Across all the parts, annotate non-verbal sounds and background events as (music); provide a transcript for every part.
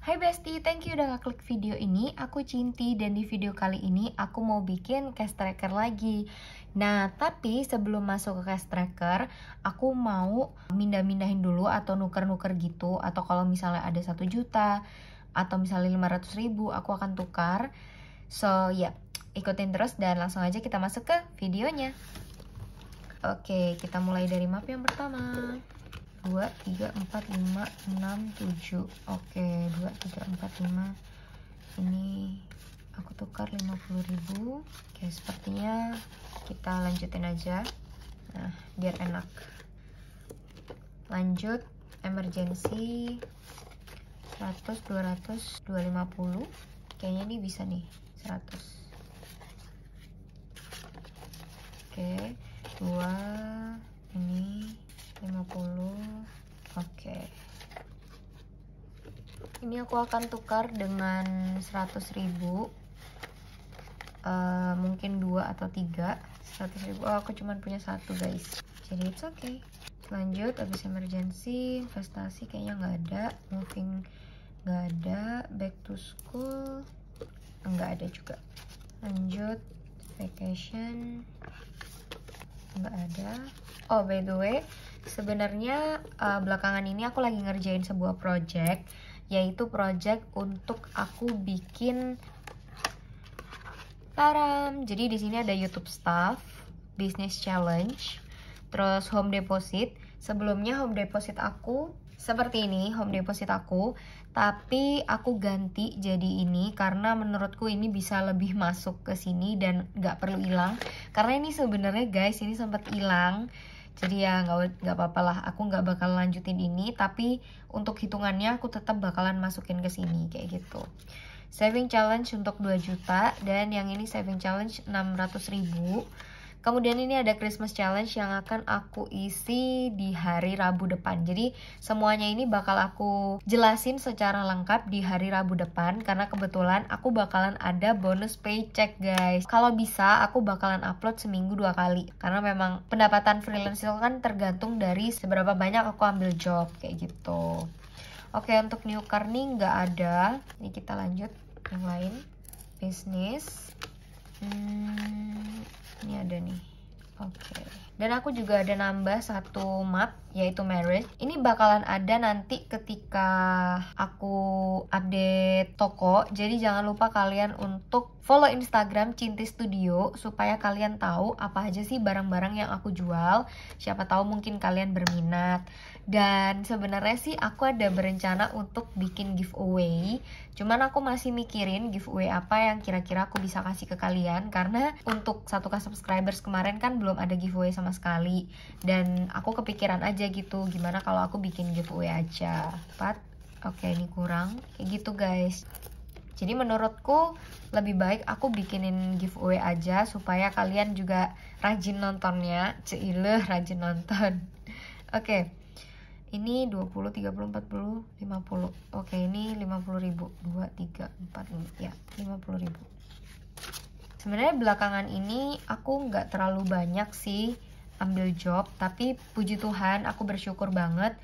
Hai Besti, thank you udah ngeklik video ini. Aku Cinti dan di video kali ini aku mau bikin cash tracker lagi. Nah, tapi sebelum masuk ke cash tracker, aku mau mindah-mindahin dulu atau nuker-nuker gitu. Atau kalau misalnya ada satu juta atau misalnya 500 ribu, aku akan tukar. So, ya, yeah, ikutin terus dan langsung aja kita masuk ke videonya. Oke, kita mulai dari map yang pertama. 2, 3, 4, 5, 6, 7 oke 2, 3, 4, 5 ini aku tukar 50 ribu oke sepertinya kita lanjutin aja nah biar enak lanjut emergency 100, 200, 250 kayaknya ini bisa nih 100 oke 2 ini 50 oke okay. ini aku akan tukar dengan 100 ribu uh, mungkin 2 atau tiga 100 ribu oh, aku cuma punya satu guys jadi it's okay lanjut habis emergency investasi kayaknya nggak ada moving nggak ada back to school nggak ada juga lanjut vacation nggak ada oh by the way Sebenarnya uh, belakangan ini aku lagi ngerjain sebuah project yaitu project untuk aku bikin taram. Jadi di sini ada YouTube staff, business challenge, terus home deposit. Sebelumnya home deposit aku seperti ini home deposit aku tapi aku ganti jadi ini karena menurutku ini bisa lebih masuk ke sini dan nggak perlu hilang karena ini sebenarnya guys ini sempat hilang jadi ya nggak nggak apa-apa lah aku nggak bakal lanjutin ini tapi untuk hitungannya aku tetap bakalan masukin ke sini kayak gitu saving challenge untuk 2 juta dan yang ini saving challenge 600 ribu Kemudian ini ada Christmas challenge yang akan aku isi di hari Rabu depan. Jadi semuanya ini bakal aku jelasin secara lengkap di hari Rabu depan karena kebetulan aku bakalan ada bonus paycheck guys. Kalau bisa aku bakalan upload seminggu dua kali karena memang pendapatan freelance itu kan tergantung dari seberapa banyak aku ambil job kayak gitu. Oke untuk new car nih nggak ada. Ini kita lanjut yang lain. Bisnis hmm, ini ada nih oke okay. Dan aku juga ada nambah satu map yaitu marriage. Ini bakalan ada nanti ketika aku update toko. Jadi jangan lupa kalian untuk follow Instagram Cinti Studio supaya kalian tahu apa aja sih barang-barang yang aku jual. Siapa tahu mungkin kalian berminat. Dan sebenarnya sih aku ada berencana untuk bikin giveaway. Cuman aku masih mikirin giveaway apa yang kira-kira aku bisa kasih ke kalian karena untuk 1k subscribers kemarin kan belum ada giveaway sama sama sekali dan aku kepikiran aja gitu gimana kalau aku bikin giveaway aja tepat oke okay, ini kurang kayak gitu guys jadi menurutku lebih baik aku bikinin giveaway aja supaya kalian juga rajin nontonnya ceileh rajin nonton oke okay. Ini 20, 30, 40, 50 Oke ini 50 ribu 2, 3, 4, 5 Ya 50 ribu Sebenarnya belakangan ini aku nggak terlalu banyak sih ambil job tapi puji Tuhan aku bersyukur banget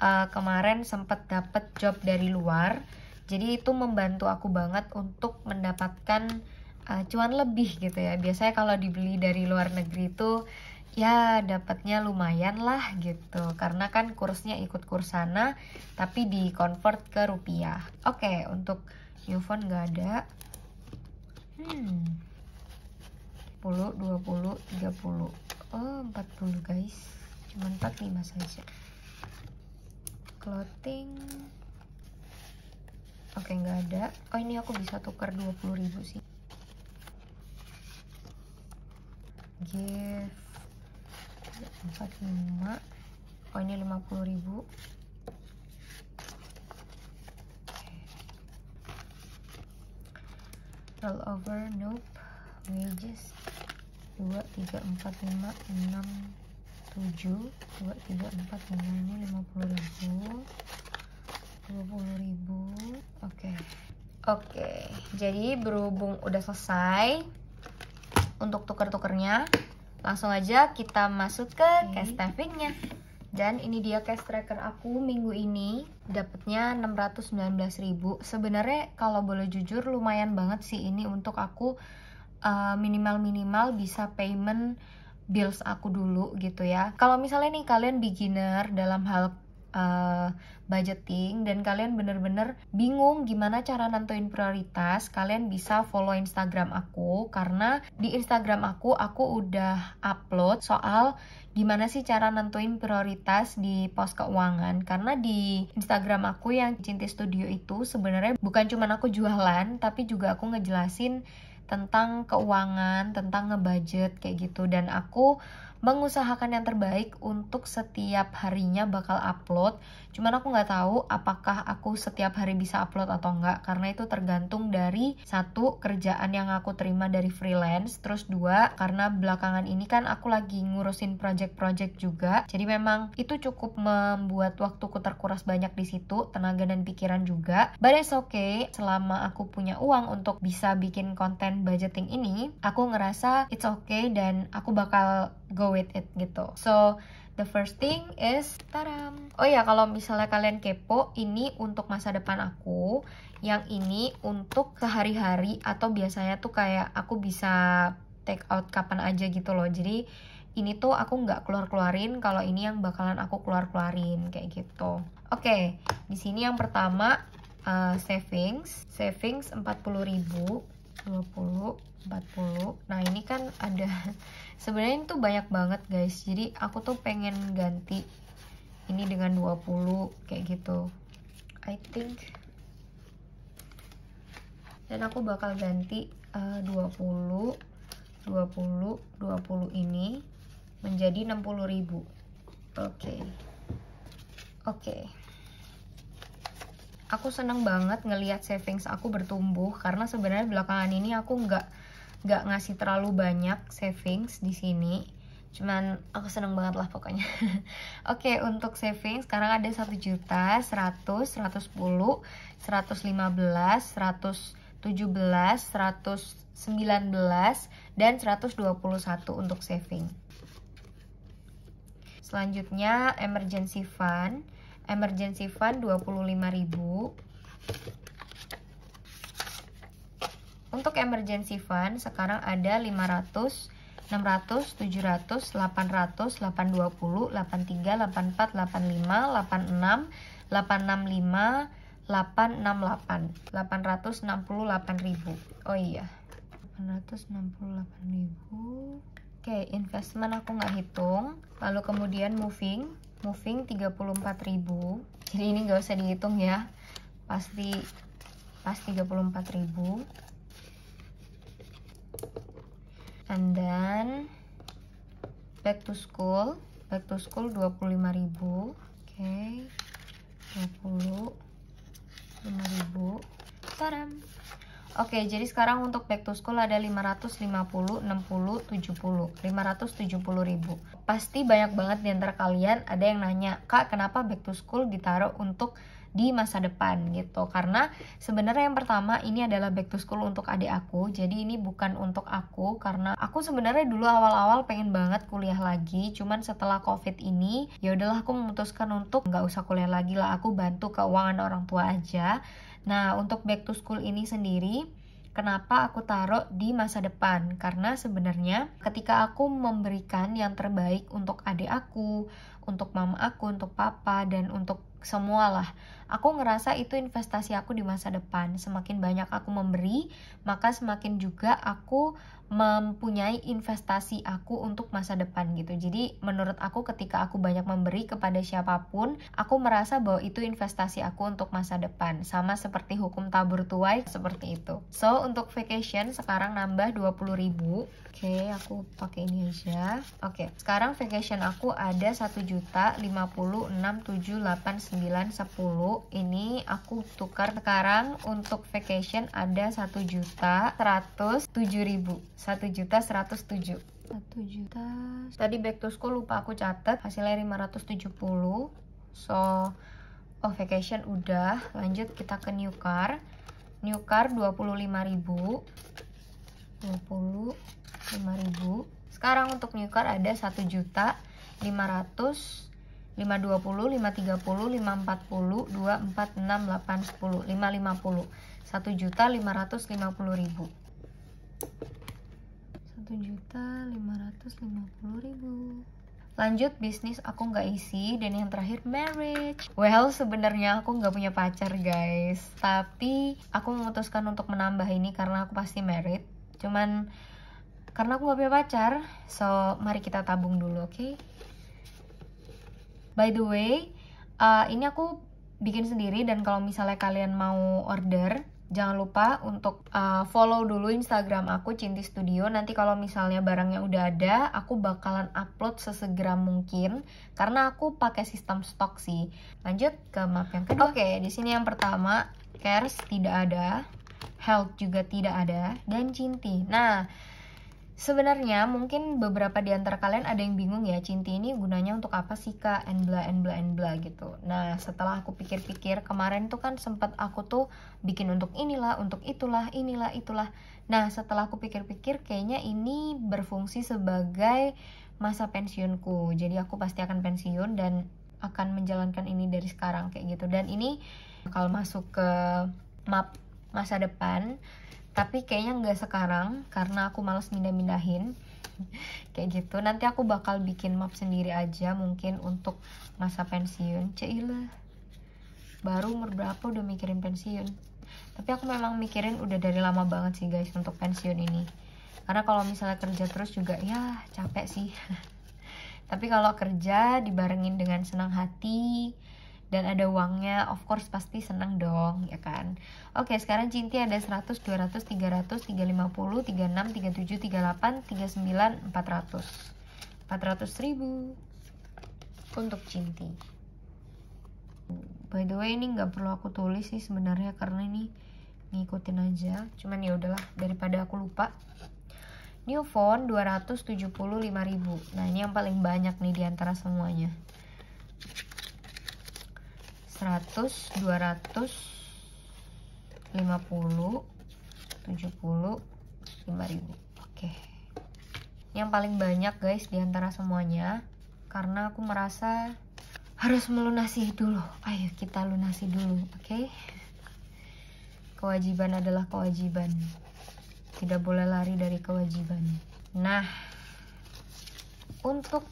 uh, kemarin sempat dapet job dari luar jadi itu membantu aku banget untuk mendapatkan uh, cuan lebih gitu ya biasanya kalau dibeli dari luar negeri itu ya dapatnya lumayan lah gitu karena kan kursnya ikut kurs sana tapi di convert ke rupiah oke okay, untuk new phone nggak ada hmm 10 20 30 oh 40 guys cuman 45 saja clothing oke okay, nggak ada oh ini aku bisa tukar ribu sih gift 45 oh ini 50 ribu roll over nope wages 2, 3, 4, 5, 6, 7 2, 3, 4, 5 ini 50 ribu 20 ribu oke okay. oke okay. jadi berhubung udah selesai untuk tuker-tukernya langsung aja kita masuk ke okay. cash tappingnya dan ini dia cash tracker aku minggu ini dapatnya 619 ribu sebenarnya kalau boleh jujur lumayan banget sih ini untuk aku Eh, minimal-minimal uh, bisa payment bills aku dulu gitu ya. Kalau misalnya nih kalian beginner dalam hal uh, budgeting dan kalian bener-bener bingung gimana cara nantuin prioritas, kalian bisa follow Instagram aku karena di Instagram aku aku udah upload soal gimana sih cara nantuin prioritas di pos keuangan karena di Instagram aku yang Cinti Studio itu sebenarnya bukan cuman aku jualan tapi juga aku ngejelasin tentang keuangan, tentang ngebudget kayak gitu dan aku mengusahakan yang terbaik untuk setiap harinya bakal upload. Cuman aku nggak tahu apakah aku setiap hari bisa upload atau nggak karena itu tergantung dari satu kerjaan yang aku terima dari freelance, terus dua karena belakangan ini kan aku lagi ngurusin project-project juga. Jadi memang itu cukup membuat waktuku terkuras banyak di situ, tenaga dan pikiran juga. But it's okay selama aku punya uang untuk bisa bikin konten budgeting ini, aku ngerasa it's okay dan aku bakal go with it gitu. So, The first thing is, taram. Oh ya, kalau misalnya kalian kepo, ini untuk masa depan aku, yang ini untuk sehari-hari atau biasanya tuh kayak aku bisa take out kapan aja gitu loh. Jadi ini tuh aku nggak keluar-keluarin, kalau ini yang bakalan aku keluar-keluarin kayak gitu. Oke, okay, di sini yang pertama uh, savings, savings 40.000 20 40 nah ini kan ada (laughs) sebenarnya itu banyak banget guys jadi aku tuh pengen ganti ini dengan 20 kayak gitu I think dan aku bakal ganti uh, 20 20 20 ini menjadi 60.000 oke okay. oke okay aku seneng banget ngelihat savings aku bertumbuh karena sebenarnya belakangan ini aku nggak nggak ngasih terlalu banyak savings di sini cuman aku seneng banget lah pokoknya (laughs) oke okay, untuk saving sekarang ada satu juta seratus seratus seratus seratus lima belas tujuh belas seratus sembilan belas dan seratus dua puluh satu untuk saving selanjutnya emergency fund emergency fund 25.000 untuk emergency fund sekarang ada 500, 600, 700, 800, 820, 83, 84, 85, 86, 865, 868, 868 ribu. Oh iya, 868 ribu. Oke, investment aku nggak hitung. Lalu kemudian moving, moving 34.000 jadi ini nggak usah dihitung ya pasti pas 34.000 and then back to school back to school 25.000 oke okay. 25000 taram Oke, jadi sekarang untuk back to school ada 550, 60, 70, 570 ribu. Pasti banyak banget di antara kalian ada yang nanya, Kak kenapa back to school ditaruh untuk di masa depan gitu karena sebenarnya yang pertama ini adalah back to school untuk adik aku jadi ini bukan untuk aku karena aku sebenarnya dulu awal-awal pengen banget kuliah lagi cuman setelah covid ini ya udahlah aku memutuskan untuk nggak usah kuliah lagi lah aku bantu keuangan orang tua aja nah untuk back to school ini sendiri kenapa aku taruh di masa depan karena sebenarnya ketika aku memberikan yang terbaik untuk adik aku untuk mama aku, untuk papa, dan untuk semua lah. Aku ngerasa itu investasi aku di masa depan. Semakin banyak aku memberi, maka semakin juga aku mempunyai investasi aku untuk masa depan gitu. Jadi menurut aku ketika aku banyak memberi kepada siapapun, aku merasa bahwa itu investasi aku untuk masa depan. Sama seperti hukum tabur tuai seperti itu. So, untuk vacation sekarang nambah 20 ribu. Oke, okay, aku pakai ini aja. Oke, okay, sekarang vacation aku ada juta juta ini aku tukar sekarang untuk vacation ada 1 juta 107 tadi back to school lupa aku catat hasilnya 570 so oh vacation udah lanjut kita ke new car new car 25.000 25.000 sekarang untuk new car ada 1 juta 500 520, 530, 540, 2, 4, 6, 8, 10, 5, 1 juta 550 ribu 1 juta 550 ribu Lanjut bisnis aku nggak isi dan yang terakhir marriage. Well sebenarnya aku nggak punya pacar guys, tapi aku memutuskan untuk menambah ini karena aku pasti married. Cuman karena aku nggak punya pacar, so mari kita tabung dulu, oke? Okay? By the way, uh, ini aku bikin sendiri dan kalau misalnya kalian mau order, jangan lupa untuk uh, follow dulu Instagram aku Cinti Studio. Nanti kalau misalnya barangnya udah ada, aku bakalan upload sesegera mungkin karena aku pakai sistem stok sih. Lanjut ke map yang kedua. Oke, okay, di sini yang pertama, Cares tidak ada, Health juga tidak ada, dan Cinti. Nah, Sebenarnya mungkin beberapa di antara kalian ada yang bingung ya, Cinti ini gunanya untuk apa sih Kak? And bla and bla and bla gitu. Nah, setelah aku pikir-pikir, kemarin tuh kan sempat aku tuh bikin untuk inilah, untuk itulah, inilah, itulah. Nah, setelah aku pikir-pikir kayaknya ini berfungsi sebagai masa pensiunku. Jadi aku pasti akan pensiun dan akan menjalankan ini dari sekarang kayak gitu. Dan ini kalau masuk ke map masa depan tapi kayaknya nggak sekarang karena aku males mindah-mindahin (laughs) kayak gitu nanti aku bakal bikin map sendiri aja mungkin untuk masa pensiun cile baru umur berapa udah mikirin pensiun tapi aku memang mikirin udah dari lama banget sih guys untuk pensiun ini karena kalau misalnya kerja terus juga ya capek sih (laughs) tapi kalau kerja dibarengin dengan senang hati dan ada uangnya of course pasti seneng dong ya kan oke sekarang Cinti ada 100 200 300 350 36 37 38 39 400 400 ribu untuk Cinti by the way ini nggak perlu aku tulis sih sebenarnya karena ini ngikutin aja cuman ya udahlah daripada aku lupa new phone ribu nah ini yang paling banyak nih diantara semuanya 100 200 50 70 5000 oke yang paling banyak guys di antara semuanya karena aku merasa harus melunasi dulu ayo kita lunasi dulu oke okay? kewajiban adalah kewajiban tidak boleh lari dari kewajiban nah untuk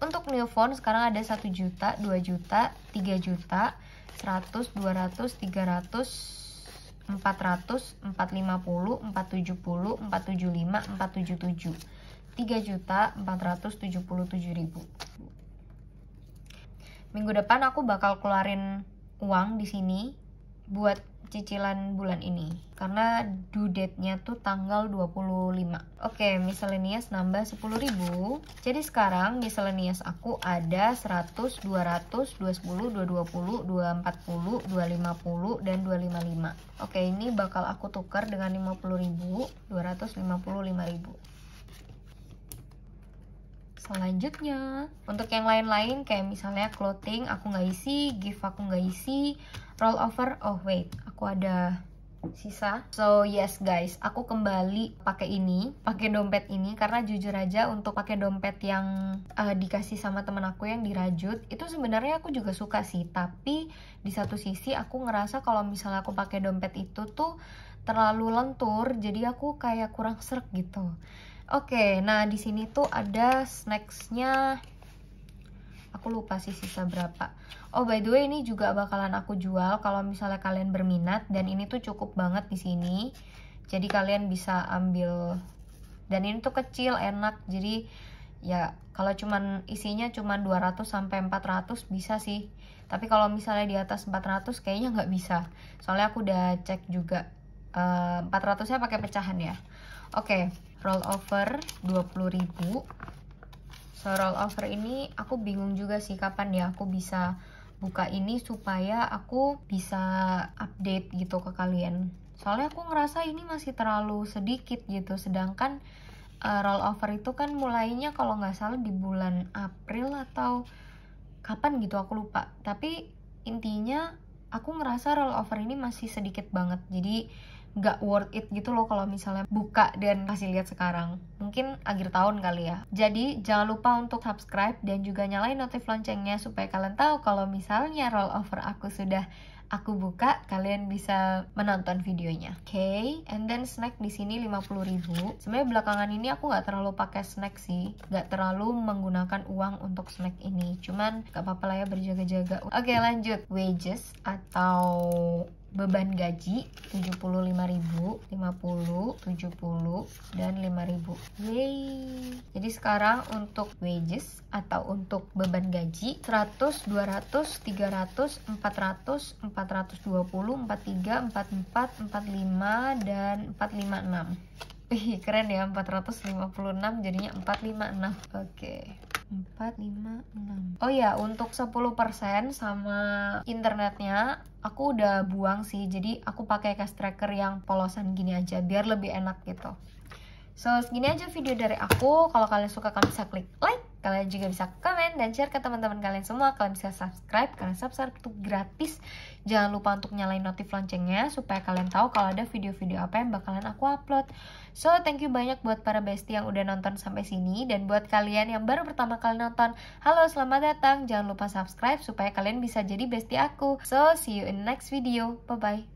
untuk phone sekarang ada 1 juta, 2 juta, 3 juta, 100, 200, 300, 400, 450, 470, 470, 475, 477. 3 juta 477 ribu. Minggu depan aku bakal keluarin uang di sini buat cicilan bulan ini karena due date-nya tuh tanggal 25 oke miscellaneous nambah 10.000 jadi sekarang miscellaneous aku ada 100, 200, 210, 220, 240, 250, dan 255 oke ini bakal aku tukar dengan 50.000 255.000 selanjutnya untuk yang lain-lain kayak misalnya clothing aku nggak isi gift aku nggak isi rollover oh wait aku ada sisa so yes guys aku kembali pakai ini pakai dompet ini karena jujur aja untuk pakai dompet yang uh, dikasih sama temen aku yang dirajut itu sebenarnya aku juga suka sih tapi di satu sisi aku ngerasa kalau misalnya aku pakai dompet itu tuh terlalu lentur jadi aku kayak kurang serk gitu Oke, nah di sini tuh ada snacksnya. Aku lupa sih sisa berapa. Oh by the way ini juga bakalan aku jual kalau misalnya kalian berminat dan ini tuh cukup banget di sini. Jadi kalian bisa ambil dan ini tuh kecil enak jadi ya kalau cuman isinya cuman 200 sampai 400 bisa sih tapi kalau misalnya di atas 400 kayaknya nggak bisa soalnya aku udah cek juga uh, 400 nya pakai pecahan ya oke okay. Roll rollover 20.000 so roll over ini aku bingung juga sih kapan ya aku bisa buka ini supaya aku bisa update gitu ke kalian soalnya aku ngerasa ini masih terlalu sedikit gitu sedangkan uh, eh, over itu kan mulainya kalau nggak salah di bulan April atau kapan gitu aku lupa tapi intinya aku ngerasa roll over ini masih sedikit banget jadi gak worth it gitu loh kalau misalnya buka dan kasih lihat sekarang. Mungkin akhir tahun kali ya. Jadi jangan lupa untuk subscribe dan juga nyalain notif loncengnya supaya kalian tahu kalau misalnya rollover aku sudah aku buka, kalian bisa menonton videonya. Oke, okay. and then snack di sini 50.000. Sebenarnya belakangan ini aku nggak terlalu pakai snack sih, nggak terlalu menggunakan uang untuk snack ini. Cuman nggak apa-apa lah ya berjaga-jaga. Oke, okay, lanjut wages atau beban gaji 75.000, 50, 70 dan 5.000. Yeay. Jadi sekarang untuk wages atau untuk beban gaji 100, 200, 300, 400, 420, 43, 44, 45 dan 456. Wih, keren ya 456 jadinya 456. Oke. Okay. 4, 5, 6 oh ya untuk 10% sama internetnya aku udah buang sih jadi aku pakai cash tracker yang polosan gini aja biar lebih enak gitu so segini aja video dari aku kalau kalian suka kalian bisa klik like Kalian juga bisa komen dan share ke teman-teman kalian semua. Kalian bisa subscribe, karena subscribe itu gratis. Jangan lupa untuk nyalain notif loncengnya supaya kalian tahu kalau ada video-video apa yang bakalan aku upload. So, thank you banyak buat para bestie yang udah nonton sampai sini dan buat kalian yang baru pertama kali nonton, halo selamat datang. Jangan lupa subscribe supaya kalian bisa jadi bestie aku. So, see you in next video. Bye bye.